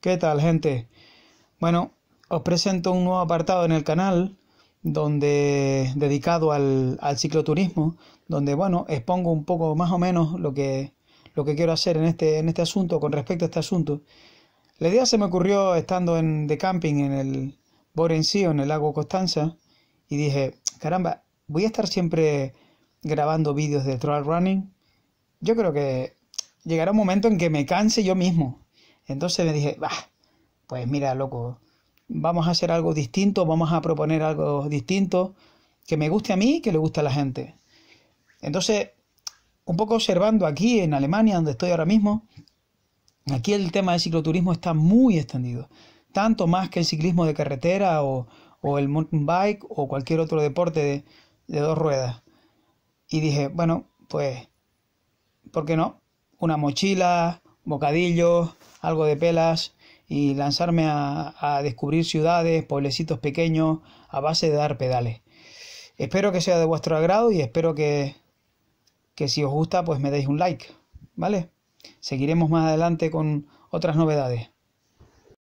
¿Qué tal gente? Bueno, os presento un nuevo apartado en el canal donde dedicado al, al, cicloturismo, donde bueno, expongo un poco más o menos lo que, lo que quiero hacer en este, en este asunto, con respecto a este asunto. La idea se me ocurrió estando en, de camping en el Borencio, en el lago Constanza, y dije, caramba, voy a estar siempre grabando vídeos de trail running. Yo creo que llegará un momento en que me canse yo mismo entonces me dije, bah, pues mira, loco, vamos a hacer algo distinto, vamos a proponer algo distinto que me guste a mí y que le guste a la gente. Entonces, un poco observando aquí en Alemania, donde estoy ahora mismo, aquí el tema del cicloturismo está muy extendido, tanto más que el ciclismo de carretera o, el mountain bike o cualquier otro deporte de, de dos ruedas. Y dije, bueno, pues, ¿por qué no? Una mochila, bocadillos, algo de pelas y lanzarme a, descubrir ciudades, pueblecitos pequeños a base de dar pedales. Espero que sea de vuestro agrado y espero que, que si os gusta pues me deis un like, ¿vale? Seguiremos más adelante con otras novedades.